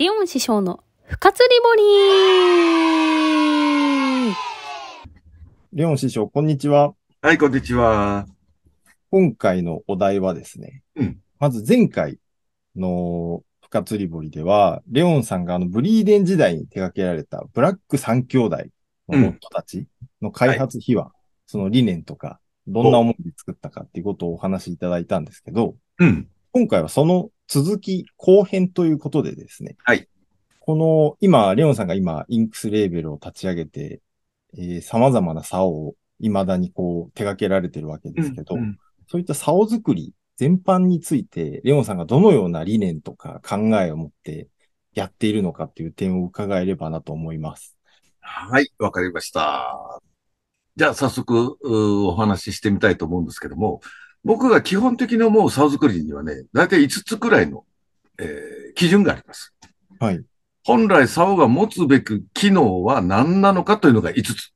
リオン師匠の不活リボリーリオン師匠、こんにちは。はい、こんにちは。今回のお題はですね、うん、まず前回の不活リボリでは、レオンさんがあのブリーデン時代に手掛けられたブラック三兄弟のモットたちの開発秘話、うんはい、その理念とか、どんな思いで作ったかっていうことをお話しいただいたんですけど、うん、今回はその続き後編ということでですね。はい。この、今、レオンさんが今、インクスレーベルを立ち上げて、えー、様々な竿を未だにこう手掛けられてるわけですけど、うんうん、そういった竿作り全般について、レオンさんがどのような理念とか考えを持ってやっているのかっていう点を伺えればなと思います。はい、わかりました。じゃあ早速お話ししてみたいと思うんですけども、僕が基本的に思う竿作りにはね、大体5つくらいの、えー、基準があります。はい。本来竿が持つべく機能は何なのかというのが5つ。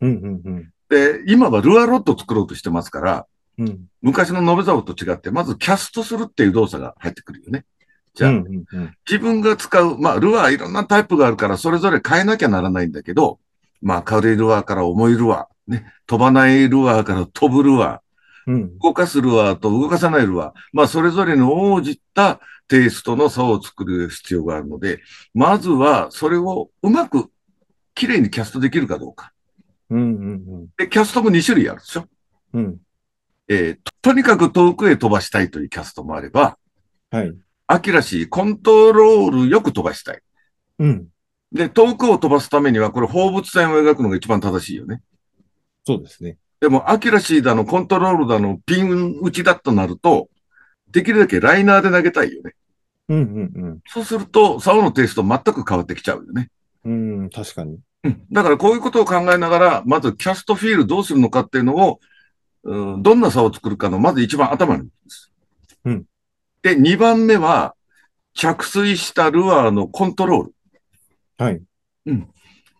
うんうんうん、で、今はルアーロッド作ろうとしてますから、うん、昔のノベ竿と違って、まずキャストするっていう動作が入ってくるよね。じゃあ、うんうんうん、自分が使う、まあ、ルアーいろんなタイプがあるから、それぞれ変えなきゃならないんだけど、まあ、軽いルアーから重いルアー、ね、飛ばないルアーから飛ぶルア動かすルアーと動かさないルアー、まあ、それぞれの応じたテイストの差を作る必要があるので、まずはそれをうまく綺麗にキャストできるかどうか。うんうんうん、で、キャストも2種類あるでしょ。うん。えー、とにかく遠くへ飛ばしたいというキャストもあれば、はい。秋らしいコントロールよく飛ばしたい。うん。で、遠くを飛ばすためには、これ放物線を描くのが一番正しいよね。そうですね。でも、アキラシーだの、コントロールだの、ピン打ちだとなると、できるだけライナーで投げたいよね。うんうんうん。そうすると、竿のテイスト全く変わってきちゃうよね。うん、確かに。うん。だからこういうことを考えながら、まずキャストフィールどうするのかっていうのを、うん、どんな差を作るかの、まず一番頭にです。うん。で、二番目は、着水したルアーのコントロール。はい。うん。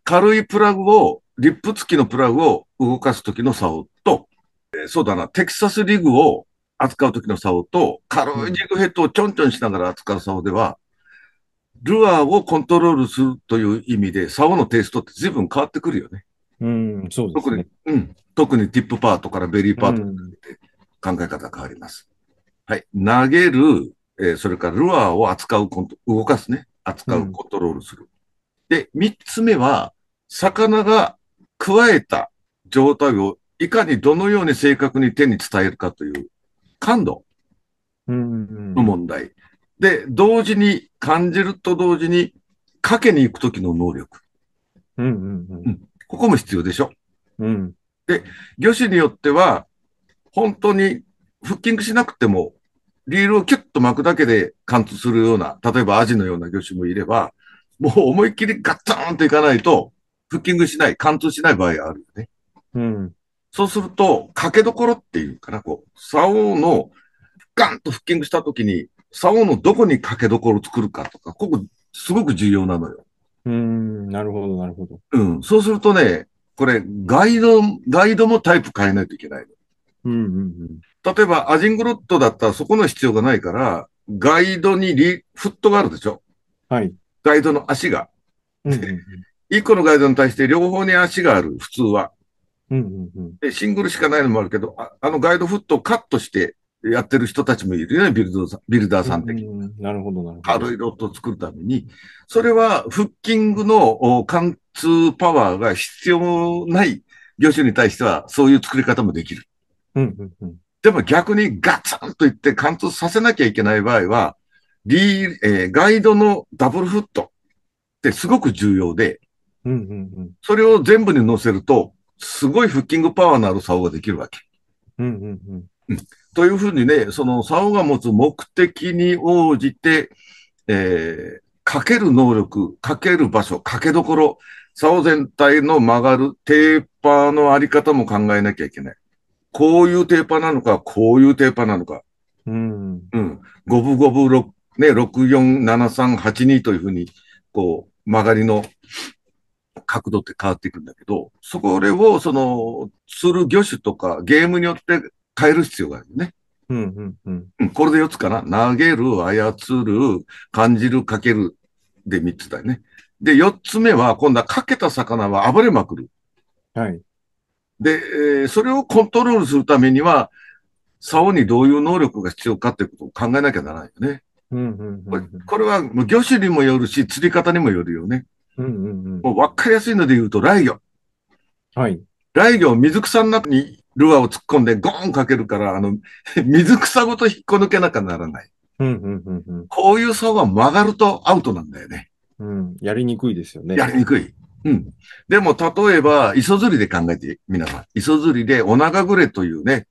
軽いプラグを、リップ付きのプラグを動かす時の竿と、えー、そうだな、テキサスリグを扱う時の竿と、軽いジグヘッドをちょんちょんしながら扱う竿では、ルアーをコントロールするという意味で、竿のテイストって随分変わってくるよね。うん、そうです、ね、特に、うん、特にティップパートからベリーパートにかけて考え方変わります。はい。投げる、えー、それからルアーを扱うコント、動かすね。扱う、コントロールする。うん、で、三つ目は、魚が加えた状態をいかにどのように正確に手に伝えるかという感度の問題。で、同時に感じると同時にかけに行くときの能力。うんうんここも必要でしょ。うん、で、魚種によっては、本当にフッキングしなくても、リールをキュッと巻くだけで貫通するような、例えばアジのような魚種もいれば、もう思いっきりガッツーンといかないと、フッキングしない、貫通しない場合があるよね。うん。そうすると、かけどころっていうかな、こう、竿の、ガンとフッキングしたときに、竿のどこにかけどころを作るかとか、ここ、すごく重要なのよ。うん、なるほど、なるほど。うん、そうするとね、これ、ガイド、ガイドもタイプ変えないといけないうんうんうん。例えば、アジングロットだったらそこの必要がないから、ガイドにリフットがあるでしょはい。ガイドの足が。うん、うん、個のガイドに対して両方に足がある、普通は。うんうんうん、で、シングルしかないのもあるけど、ああのガイドフットをカットしてやってる人たちもいるよね、ビルドさんビルダーさん的に、なるほど、なるほど。軽いロットを作るために、それはフッキングの貫通パワーが必要ない業種に対しては、そういう作り方もできる。うんうんうん、でも逆にガツンと言って貫通させなきゃいけない場合は、リーえー、ガイドのダブルフットってすごく重要で、うんうんうん、それを全部に乗せると、すごいフッキングパワーのある竿ができるわけ。うんうんうん。うん、というふうにね、その竿が持つ目的に応じて、えー、かける能力、かける場所、かけどころ、竿全体の曲がるテーパーのあり方も考えなきゃいけない。こういうテーパーなのか、こういうテーパーなのか。うん。うん。五分五分六、ね、六四七三八二というふうに、こう、曲がりの角度って変わっていくんだけど、そこをその、する魚種とかゲームによって変える必要があるよね。うんうんうん。これで4つかな。投げる、操る、感じる、かけるで3つだよね。で、4つ目は、今度はかけた魚は暴れまくる。はい。で、それをコントロールするためには、竿にどういう能力が必要かってことを考えなきゃならないよね。うんうんうんうん、これは魚種にもよるし、釣り方にもよるよね。うんうんうん、もう分かりやすいので言うと、雷魚。はい。雷魚、水草の中にルアーを突っ込んでゴーンかけるから、あの、水草ごと引っこ抜けなきゃならない。うんうんうんうん、こういう層は曲がるとアウトなんだよね。うん、やりにくいですよね。やりにくい。うん。でも、例えば、磯釣りで考えて、皆さん。磯釣りで、お腹ぐれというね、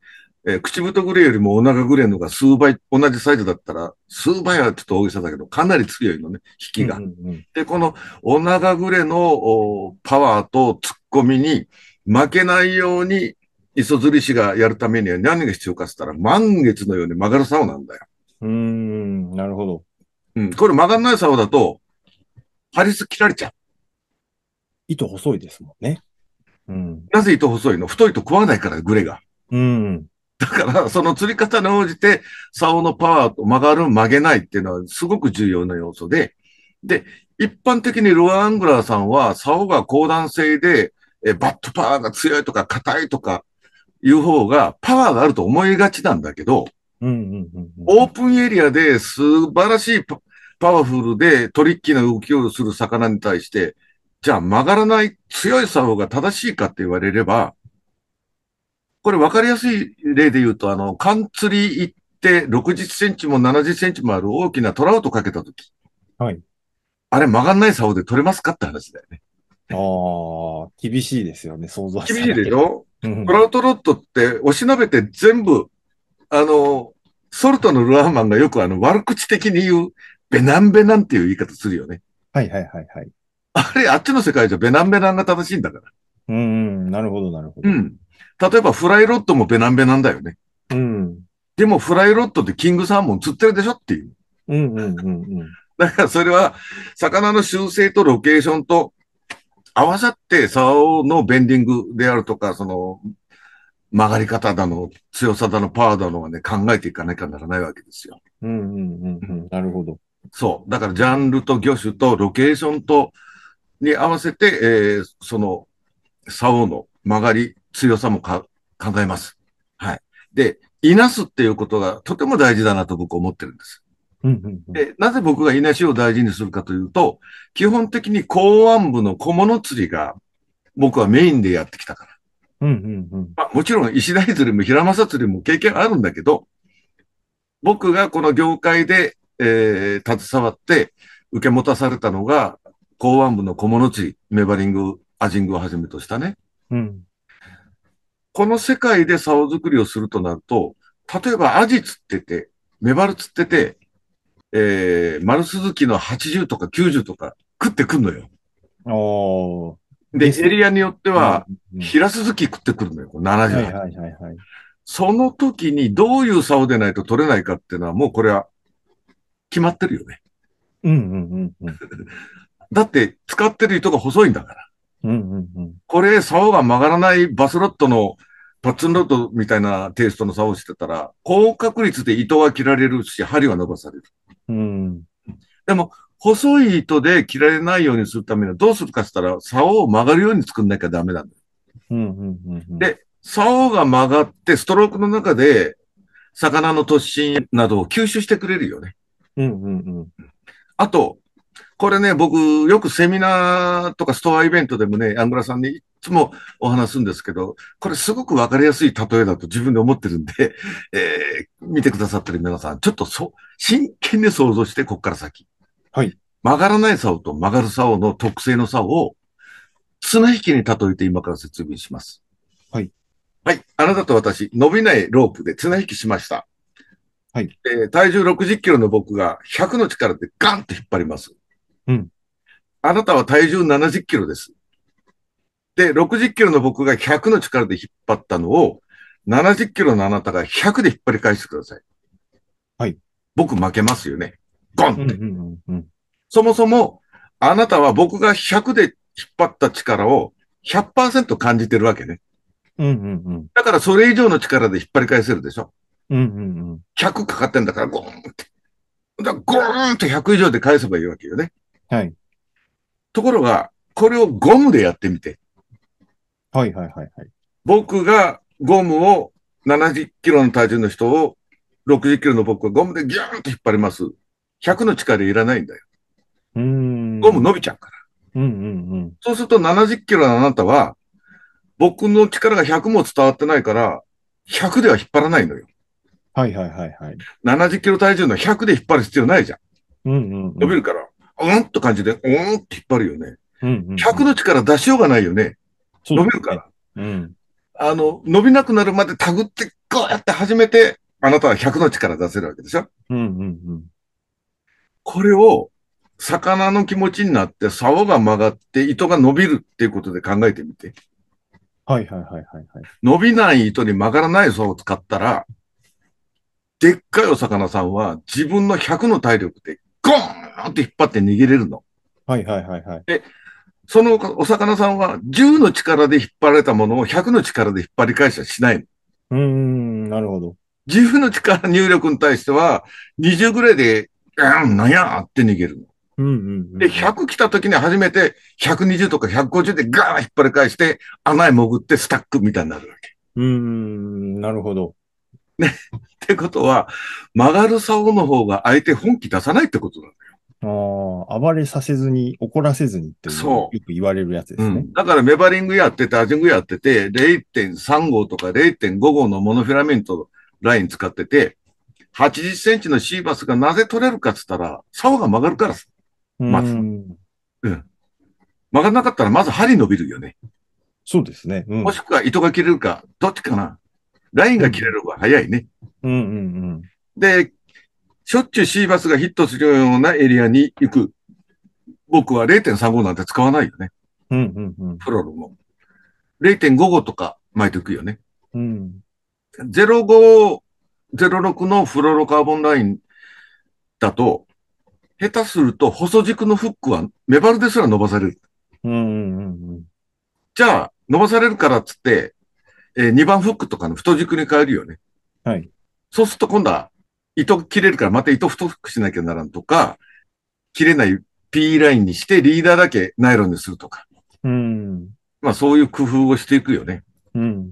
えー、口太グレよりもお腹グレのが数倍、同じサイズだったら、数倍はちょっと大げさだけど、かなり強いのね、引きが。うんうんうん、で、このお腹グレののパワーと突っ込みに負けないように、磯釣り師がやるためには何が必要かって言ったら、満月のように曲がる竿なんだよ。うん、なるほど。うん、これ曲がらない竿だと、ハリス切られちゃう。糸細いですもんね。うん。なぜ糸細いの太いと食わないから、グレが。うん。だから、その釣り方に応じて、竿のパワーと曲がる、曲げないっていうのはすごく重要な要素で、で、一般的にルアーアングラーさんは、竿が高弾性で、えバットパワーが強いとか硬いとかいう方がパワーがあると思いがちなんだけど、オープンエリアで素晴らしいパワフルでトリッキーな動きをする魚に対して、じゃあ曲がらない強い竿が正しいかって言われれば、これ分かりやすい例で言うと、あの、缶釣り行って60センチも70センチもある大きなトラウトかけたとき。はい。あれ曲がんない竿で取れますかって話だよね。ああ、厳しいですよね、想像厳しいでしょ、うん、トラウトロットっておしなべて全部、あの、ソルトのルアーマンがよくあの、悪口的に言う、ベナンベナンっていう言い方するよね。はいはいはいはい。あれ、あっちの世界じゃベナンベナンが正しいんだから。うん、うん、なるほどなるほど。うん。例えばフライロットもベナンベナンだよね。うん。でもフライロットってキングサーモン釣ってるでしょっていう。うんうんうんうん。だからそれは、魚の習性とロケーションと合わさって、竿のベンディングであるとか、その、曲がり方だの、強さだの、パワーだのはね、考えていかなきゃならないわけですよ。うんうんうんうん。なるほど。そう。だからジャンルと魚種とロケーションと、に合わせて、えー、その、竿の曲がり、強さも考えます。はい。で、いなすっていうことがとても大事だなと僕思ってるんです。でなぜ僕がいなしを大事にするかというと、基本的に公安部の小物釣りが僕はメインでやってきたから。もちろん石田釣りも平正釣りも経験あるんだけど、僕がこの業界で、えー、携わって受け持たされたのが、公安部の小物釣り、メバリング、アジングをはじめとしたね。うん、この世界で竿作りをするとなると、例えばアジ釣ってて、メバル釣ってて、えー、丸鈴木の80とか90とか食ってくんのよ。おで、エリアによっては、平鈴木食ってくるのよ、70。はいはいはい、はい。その時にどういう竿でないと取れないかっていうのは、もうこれは決まってるよね。うんうんうん、うん。だって、使ってる糸が細いんだから。うんうんうん、これ、竿が曲がらないバスロットのパッツンロッドみたいなテイストの差をしてたら、高確率で糸は切られるし、針は伸ばされる。うん。でも、細い糸で切られないようにするためにはどうするかしたら、竿を曲がるように作んなきゃダメなんだよ。うんうんうんうん、で、竿が曲がって、ストロークの中で、魚の突進などを吸収してくれるよね。うんうんうん。あと、これね、僕、よくセミナーとかストアイベントでもね、アングラさんにつもお話すんですけど、これすごくわかりやすい例えだと自分で思ってるんで、えー、見てくださってる皆さん、ちょっとそ、真剣に想像して、こっから先。はい。曲がらない竿と曲がる竿の特性の竿を、綱引きに例えて今から説明します。はい。はい。あなたと私、伸びないロープで綱引きしました。はい。えー、体重60キロの僕が100の力でガンって引っ張ります。うん。あなたは体重70キロです。で、60キロの僕が100の力で引っ張ったのを、70キロのあなたが100で引っ張り返してください。はい。僕負けますよね。ゴンって。そもそも、あなたは僕が100で引っ張った力を100%感じてるわけね。うんうんうん、だからそれ以上の力で引っ張り返せるでしょ。うんうんうん、100かかってんだからゴーンって。だからゴーンと100以上で返せばいいわけよね。はい。ところが、これをゴムでやってみて。はいはいはいはい。僕がゴムを70キロの体重の人を60キロの僕はゴムでギューンと引っ張ります。100の力いらないんだよ。うんゴム伸びちゃうから。うんうんうん、そうすると70キロのあなたは、僕の力が100も伝わってないから、100では引っ張らないのよ。はいはいはいはい。70キロ体重の100で引っ張る必要ないじゃん。うんうん、うん、伸びるから、うんと感じで、うんって引っ張るよね。うん、100の力出しようがないよね。伸びるから。うね、うん。あの、伸びなくなるまでたぐって、こうやって始めて、あなたは100の力出せるわけでしょうんうんうん。これを、魚の気持ちになって、竿が曲がって、糸が伸びるっていうことで考えてみて。はいはいはいはい、はい。伸びない糸に曲がらない竿を使ったら、でっかいお魚さんは自分の100の体力でゴーンって引っ張って逃げれるの。はいはいはいはい。で、そのお魚さんは10の力で引っ張られたものを100の力で引っ張り返しはしない。うん、なるほど。10の力入力に対しては20ぐらいで、うん、なんやって逃げるの。うんうんうん、で、100来た時に初めて120とか150でガーン引っ張り返して、穴へ潜ってスタックみたいになるわけ。うん、なるほど。ね。ってことは、曲がる竿の方が相手本気出さないってことなんだよ。あ暴れさせずに、怒らせずにってそうよく言われるやつですね、うん、だからメバリングやってて、アジングやってて、0.3号とか0.5号のモノフィラメントライン使ってて、80センチのシーバスがなぜ取れるかっつったら、竿が曲がるからまず。うんうん、曲がんなかったら、まず針伸びるよね。そうですね。うん、もしくは糸が切れるか、どっちかな。ラインが切れる方が早いね。うんうんうん。で、しょっちゅう C バスがヒットするようなエリアに行く。僕は0.35なんて使わないよね。うんうんうん。プロロも。0.55とか巻いていくよね。うん。05、06のフロロカーボンラインだと、下手すると細軸のフックはメバルですら伸ばされる。うんうんうん、じゃあ、伸ばされるからっつって、えー、2番フックとかの太軸に変えるよね。はい。そうすると今度は糸切れるからまた糸太くしなきゃならんとか、切れない P ラインにしてリーダーだけナイロンにするとか。うん。まあそういう工夫をしていくよね。うん。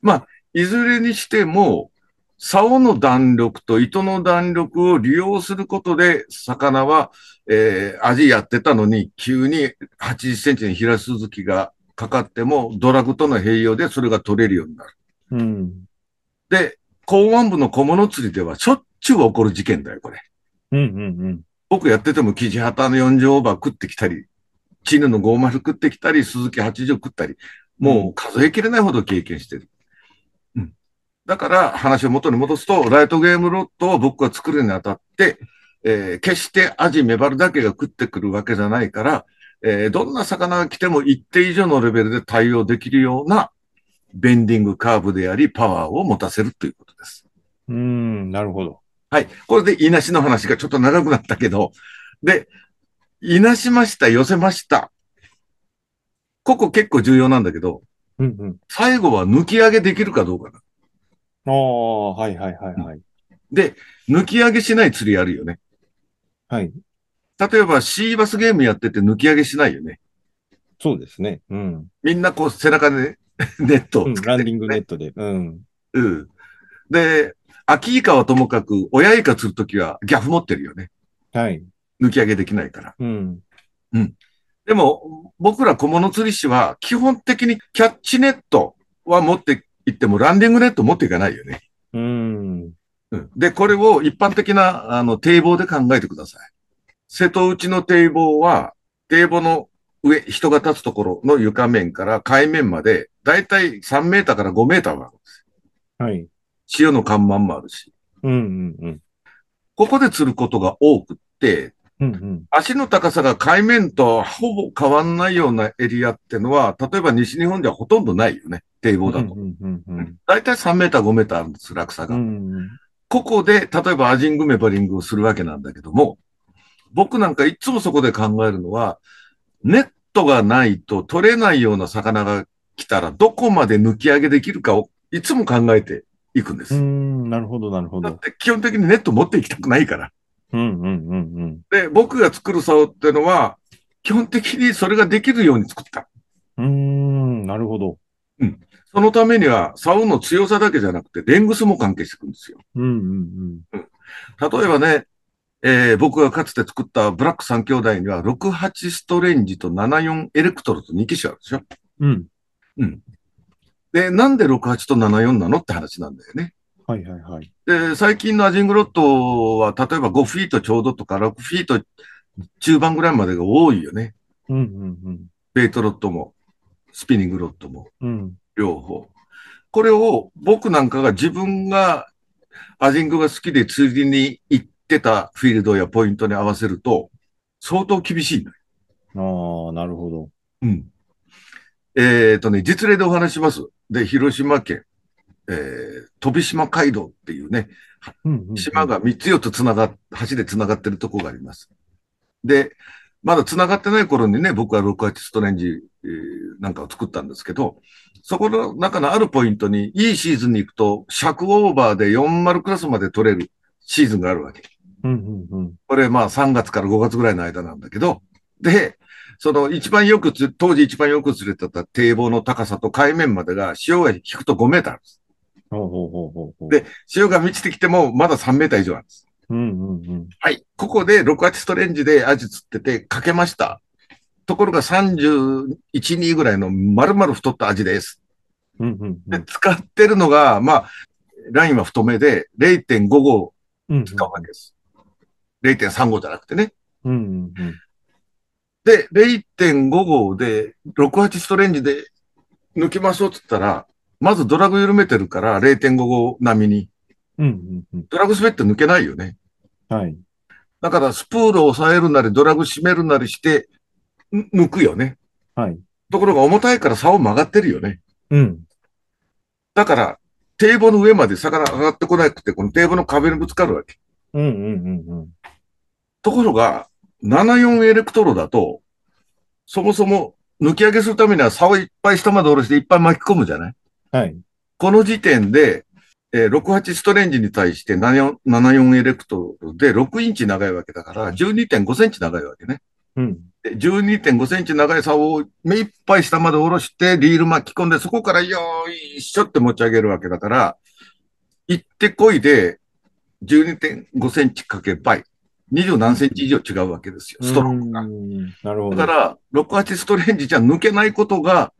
まあ、いずれにしても、竿の弾力と糸の弾力を利用することで、魚は、えー、味やってたのに、急に80センチの平鈴木がかかっても、ドラグとの併用でそれが取れるようになる。うん、で、公安部の小物釣りではしょっちゅう起こる事件だよ、これ。うんうんうん。僕やってても、キジハタの40オーバー食ってきたり、チヌの50食ってきたり、鈴木80食ったり、もう数えきれないほど経験してる。うん。だから話を元に戻すと、ライトゲームロットを僕が作るにあたって、えー、決してアジ、メバルだけが食ってくるわけじゃないから、えー、どんな魚が来ても一定以上のレベルで対応できるようなベンディングカーブであり、パワーを持たせるというこうん、なるほど。はい。これで、いなしの話がちょっと長くなったけど、で、いなしました、寄せました。ここ結構重要なんだけど、うんうん、最後は抜き上げできるかどうかな。ああ、はいはいはいはい。で、抜き上げしない釣りあるよね。はい。例えば、シーバスゲームやってて抜き上げしないよね。そうですね。うん。みんなこう背中で、ね、ネットを、ねうん、ランディングネットで。うん。うん。で、秋以下はともかく、親以下釣るときはギャフ持ってるよね。はい。抜き上げできないから。うん。うん。でも、僕ら小物釣り師は、基本的にキャッチネットは持っていっても、ランディングネット持っていかないよね。うん。で、これを一般的な、あの、堤防で考えてください。瀬戸内の堤防は、堤防の上、人が立つところの床面から海面まで、だいたい3メーターから5メーターがあるんです。はい。塩の看板もあるし。うんうんうん。ここで釣ることが多くって、うんうん、足の高さが海面とほぼ変わんないようなエリアってのは、例えば西日本ではほとんどないよね。堤防だと。だいたい3メーター5メーターあるんです、落差が。うんうん、ここで、例えばアジングメバリングをするわけなんだけども、僕なんかいつもそこで考えるのは、ネットがないと取れないような魚が来たらどこまで抜き上げできるかをいつも考えて行くんです。なるほど、なるほど。だって基本的にネット持って行きたくないから。うんうんうんうん。で、僕が作る竿っていうのは、基本的にそれができるように作った。うん、なるほど。うん。そのためには、竿の強さだけじゃなくて、レングスも関係してくるんですよ。うんうんうん。例えばね、えー、僕がかつて作ったブラック3兄弟には、68ストレンジと74エレクトロと2機種あるでしょ。うん。うん。で、なんで68と74なのって話なんだよね。はいはいはい。で、最近のアジングロットは、例えば5フィートちょうどとか6フィート中盤ぐらいまでが多いよね。うんうんうん。ベイトロットも、スピニングロットも、うん、両方。これを僕なんかが自分がアジングが好きで釣りに行ってたフィールドやポイントに合わせると、相当厳しいああ、なるほど。うん。えっ、ー、とね、実例でお話します。で、広島県、えー、飛島街道っていうね、島が3つ4つつなが、橋でつながってるとこがあります。で、まだ繋がってない頃にね、僕は68ストレンジ、えー、なんかを作ったんですけど、そこの中のあるポイントに、いいシーズンに行くと、尺オーバーで40クラスまで取れるシーズンがあるわけ。うんうんうん、これ、まあ3月から5月ぐらいの間なんだけど、で、その一番よくつ、当時一番よく釣れてた堤防の高さと海面までが潮が引くと5メーターです。で、潮が満ちてきてもまだ3メーター以上なんです。はい。ここで6、8ストレンジでアジ釣ってて、かけました。ところが31、2ぐらいの丸々太ったアジです。で使ってるのが、まあ、ラインは太めで0.55使うわけです。0.35じゃなくてね。うんうんうんで、0.5号で68ストレンジで抜きましょうって言ったら、まずドラグ緩めてるから0.5号並みに。うんうんうん、ドラグ滑って抜けないよね。はい。だからスプールを抑えるなり、ドラグ締めるなりして、抜くよね。はい。ところが重たいから差を曲がってるよね。うん。だから、堤防の上まで魚上がってこなくて、この堤防の壁にぶつかるわけ。うんうんうんうん。ところが、74エレクトロだと、そもそも抜き上げするためには差をいっぱい下まで下ろしていっぱい巻き込むじゃないはい。この時点で、えー、68ストレンジに対して74エレクトロで6インチ長いわけだから、12.5センチ長いわけね。うん。12.5センチ長い竿を目いっぱい下まで下ろして、リール巻き込んで、そこからよいしょって持ち上げるわけだから、行ってこいで、12.5センチかけ倍。二十何センチ以上違うわけですよ、ストロークが。なるほど。だから、六八ストレンジじゃ抜けないことが、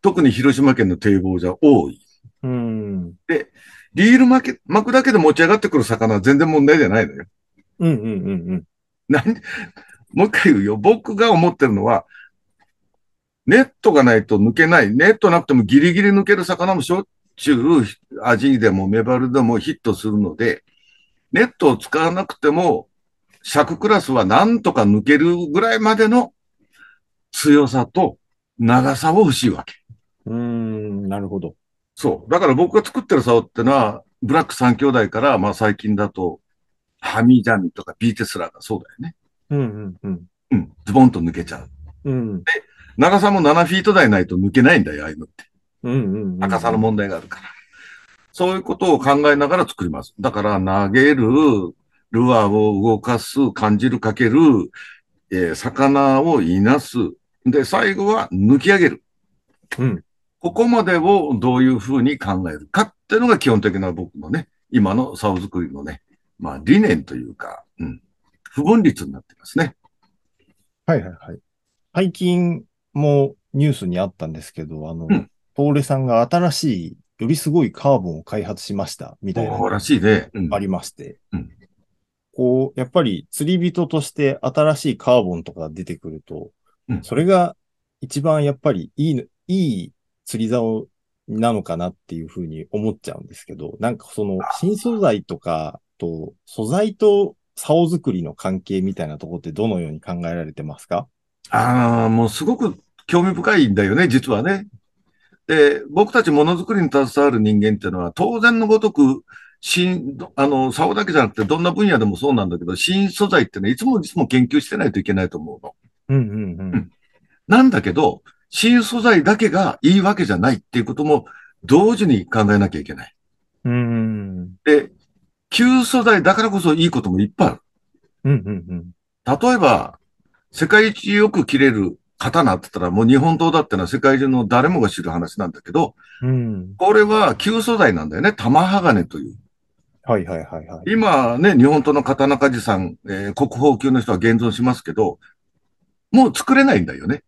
特に広島県の堤防じゃ多い。うん。で、リール巻き巻くだけで持ち上がってくる魚は全然問題じゃないのよ。うんうんうんうん。なんもう一回言うよ。僕が思ってるのは、ネットがないと抜けない。ネットなくてもギリギリ抜ける魚もしょっちゅう味でもメバルでもヒットするので、ネットを使わなくても尺クラスはなんとか抜けるぐらいまでの強さと長さを欲しいわけ。うん、なるほど。そう。だから僕が作ってる竿ってのは、ブラック3兄弟から、まあ最近だと、ハミージャミとかビーテスラーがそうだよね。うんうんうん。うん。ズボンと抜けちゃう。うん。で、長さも7フィート台ないと抜けないんだよ、ああいうのって。うんうん、うん、赤さの問題があるから。そういうことを考えながら作ります。だから投げる、ルアーを動かす、感じる、かける、えー、魚をいなす。で、最後は抜き上げる。うん。ここまでをどういうふうに考えるかっていうのが基本的な僕のね、今の竿作りのね、まあ理念というか、うん、不分率になってますね。はいはいはい。最近もニュースにあったんですけど、あの、うん、ーレさんが新しい、よりすごいカーボンを開発しました、みたいな。そらしいね。ありまして。うん、こう、やっぱり釣り人として新しいカーボンとか出てくると、うん、それが一番やっぱりいい、いい釣り竿なのかなっていうふうに思っちゃうんですけど、なんかその新素材とかと、素材と竿作りの関係みたいなとこってどのように考えられてますかああ、もうすごく興味深いんだよね、実はね。で、僕たちものづくりに携わる人間っていうのは当然のごとく新、あの、竿だけじゃなくて、どんな分野でもそうなんだけど、新素材ってね、いつもいつも研究してないといけないと思うの。うんうんうん。なんだけど、新素材だけがいいわけじゃないっていうことも、同時に考えなきゃいけない。うん。で、旧素材だからこそいいこともいっぱいある。うんうんうん。例えば、世界一よく切れる刀って言ったら、もう日本刀だってのは世界中の誰もが知る話なんだけど、うん、これは旧素材なんだよね。玉鋼という。はいはいはい、はい。今ね、日本刀の刀鍛冶さん、えー、国宝級の人は現存しますけど、もう作れないんだよね。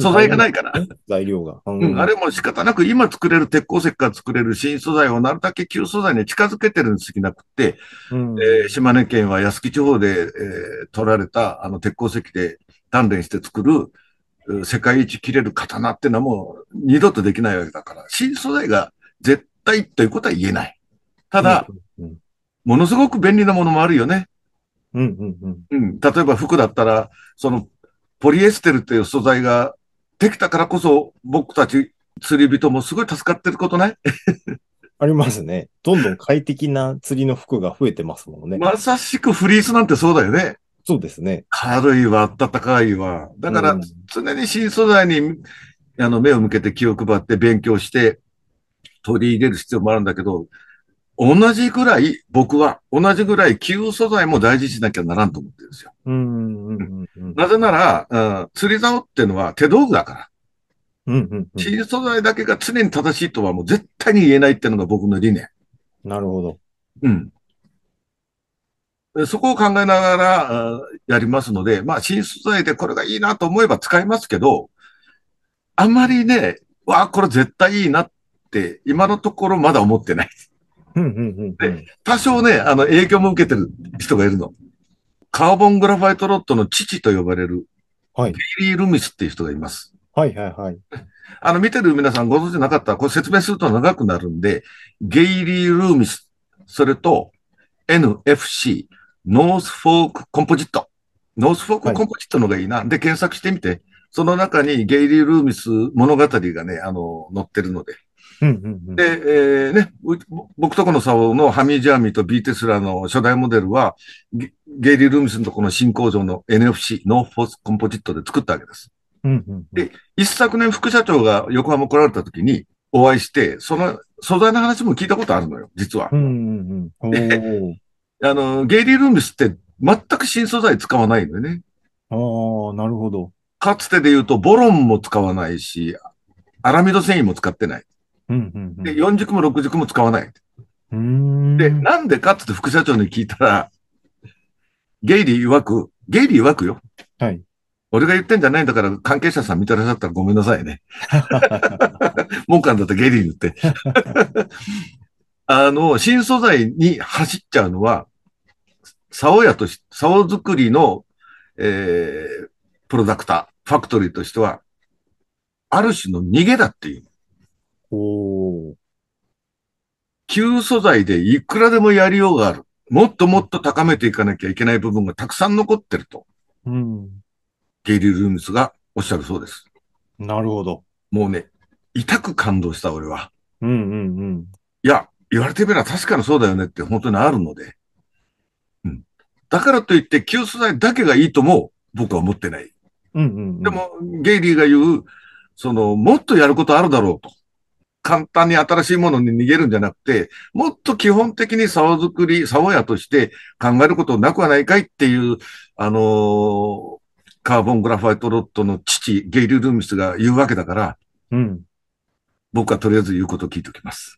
素材がないから。材料が、うんうん。あれも仕方なく今作れる鉄鉱石から作れる新素材をなるだけ旧素材に近づけてるんすぎなくて、うん、えー、島根県は安木地方で、えー、取られたあの鉄鉱石で鍛錬して作る、世界一切れる刀ってのはもう二度とできないわけだから、新素材が絶対ということは言えない。ただ、ものすごく便利なものもあるよね。うんうんうん。例えば服だったら、その、ポリエステルという素材ができたからこそ、僕たち釣り人もすごい助かってることない ありますね。どんどん快適な釣りの服が増えてますもんね。まさしくフリースなんてそうだよね。そうですね。軽いわ、暖かいわ。だから、常に新素材に、あの、目を向けて気を配って勉強して、取り入れる必要もあるんだけど、同じぐらい、僕は同じぐらい旧素材も大事しなきゃならんと思ってるんですよ。うんうんうん、なぜなら、うん、釣り竿っていうのは手道具だから。うんうんうん、素材だけが常に正しいとはもう絶対に言えないっていうのが僕の理念。なるほど。うん。そこを考えながらやりますので、まあ、新素材でこれがいいなと思えば使いますけど、あんまりね、わあ、これ絶対いいなって、今のところまだ思ってない。で、多少ね、あの、影響も受けてる人がいるの。カーボングラファイトロッドの父と呼ばれる、はい。ペイリー・ルミスっていう人がいます。はいはいはい。あの、見てる皆さんご存知なかったら、これ説明すると長くなるんで、ゲイリー・ルーミス、それと NFC、ノースフォーク・コンポジット。ノースフォーク・コンポジットのがいいな。はい、で、検索してみて、その中にゲイリー・ルーミス物語がね、あの、載ってるので。で、えー、ね、僕とこの差のハミー・ジャーミーとビーテスラの初代モデルは、ゲイリー・ルームスのとこの新工場の NFC、ノーフォースコンポジットで作ったわけです。で、一昨年副社長が横浜来られた時にお会いして、その素材の話も聞いたことあるのよ、実は。で、あの、ゲイリー・ルームスって全く新素材使わないのよね。ああ、なるほど。かつてで言うと、ボロンも使わないし、アラミド繊維も使ってない。で、40軸も60軸も使わない。で、なんでかって副社長に聞いたら、ゲイリー曰く、ゲイリー曰くよ。はい。俺が言ってんじゃないんだから、関係者さん見てらっしゃったらごめんなさいね。文官だってゲイリー言って。あの、新素材に走っちゃうのは、竿屋とし、竿作りの、えー、プロダクター、ファクトリーとしては、ある種の逃げだっていう。おー。旧素材でいくらでもやりようがある。もっともっと高めていかなきゃいけない部分がたくさん残ってると。うん。ゲイリー・ルーミスがおっしゃるそうです。なるほど。もうね、痛く感動した、俺は。うんうんうん。いや、言われてみれば確かにそうだよねって本当にあるので。うん。だからといって、旧素材だけがいいとも僕は思ってない。うんうん、うん、でも、ゲイリーが言う、その、もっとやることあるだろうと。簡単に新しいものに逃げるんじゃなくて、もっと基本的に沢作り、沢屋として考えることなくはないかいっていう、あのー、カーボングラファイトロットの父、ゲイリュー・ルーミスが言うわけだから、うん。僕はとりあえず言うこと聞いておきます。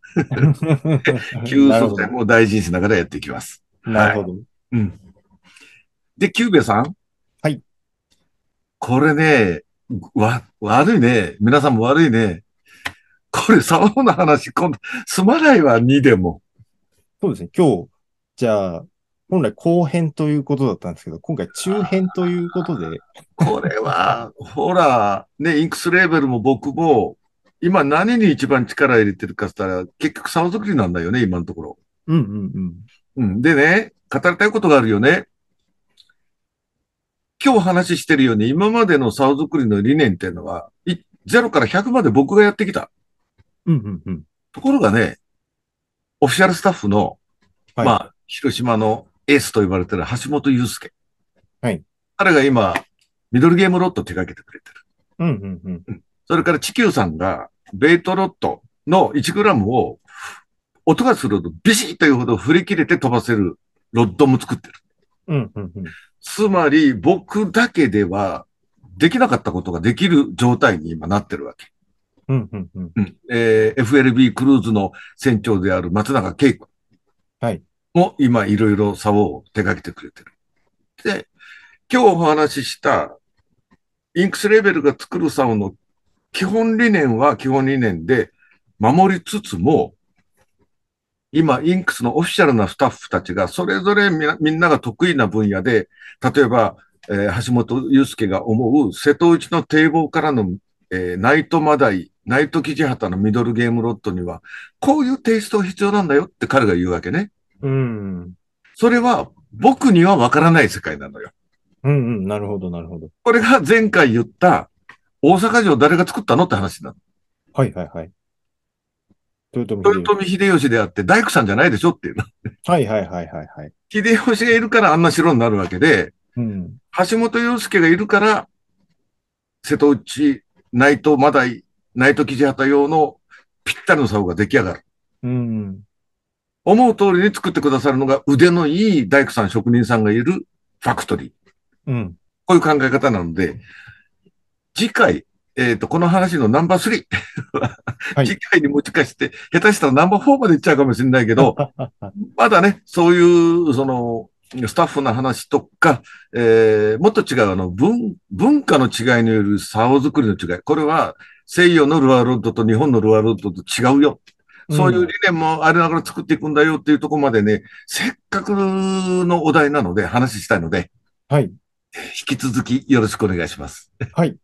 急速点を大事にしながらやっていきます。なるほど。はい、うん。で、キューベさん。はい。これね、わ、悪いね。皆さんも悪いね。これ、サオの話、今度、すまないわ、2でも。そうですね。今日、じゃあ、本来後編ということだったんですけど、今回中編ということで。これは、ほら、ね、インクスレーベルも僕も、今何に一番力入れてるかっったら、結局竿作りなんだよね、今のところ。うんうんうん。うん、でね、語りたいことがあるよね。今日話してるように、今までの竿作りの理念っていうのは、0から100まで僕がやってきた。うんうんところがね、オフィシャルスタッフの、はい、まあ、広島のエースと言われてる橋本祐介。はい。彼が今、ミドルゲームロット手掛けてくれてる。うんうんうん。それから地球さんが、ベイトロットの1グラムを、音がするとビシッというほど振り切れて飛ばせるロッドも作ってる。うんうんうん。つまり、僕だけではできなかったことができる状態に今なってるわけ。うんうんうんうんえー、FLB クルーズの船長である松永恵子はいも今いろいろ竿を手掛けてくれてる。で、今日お話ししたインクスレベルが作る竿の基本理念は基本理念で守りつつも、今、インクスのオフィシャルなスタッフたちが、それぞれみんなが得意な分野で、例えば、えー、橋本祐介が思う瀬戸内の堤防からの、えー、ナイトマダイナイト・キジハタのミドルゲームロットには、こういうテイスト必要なんだよって彼が言うわけね。うん。それは僕にはわからない世界なのよ。うんうん、なるほど、なるほど。これが前回言った、大阪城誰が作ったのって話なの。はいはいはい。豊臣秀吉であって、大工さんじゃないでしょっていうの。はいはいはいはい、はい。秀吉がいるからあんな城になるわけで、うん、橋本洋介がいるから、瀬戸内、内藤まだナイト生地旗用のぴったりの竿が出来上がる。うん。思う通りに作ってくださるのが腕のいい大工さん、職人さんがいるファクトリー。うん。こういう考え方なので、次回、えっ、ー、と、この話のナンバー3次回にもしかして、下手したらナンバー4までいっちゃうかもしれないけど、まだね、そういう、その、スタッフの話とか、えー、もっと違う、あの、文、文化の違いによる竿作りの違い。これは、西洋のルアーロッドと日本のルアーロッドと違うよ。そういう理念もありながら作っていくんだよっていうとこまでね、せっかくのお題なので話したいので、はい。引き続きよろしくお願いします。はい。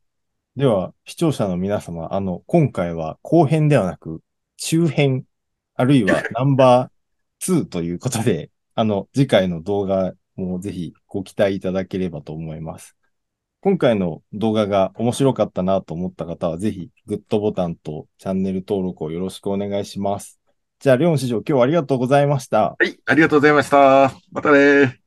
では、視聴者の皆様、あの、今回は後編ではなく、中編、あるいは ナンバー2ということで、あの、次回の動画もぜひご期待いただければと思います。今回の動画が面白かったなと思った方は、ぜひグッドボタンとチャンネル登録をよろしくお願いします。じゃあ、りょん師匠、今日はありがとうございました。はい、ありがとうございました。またね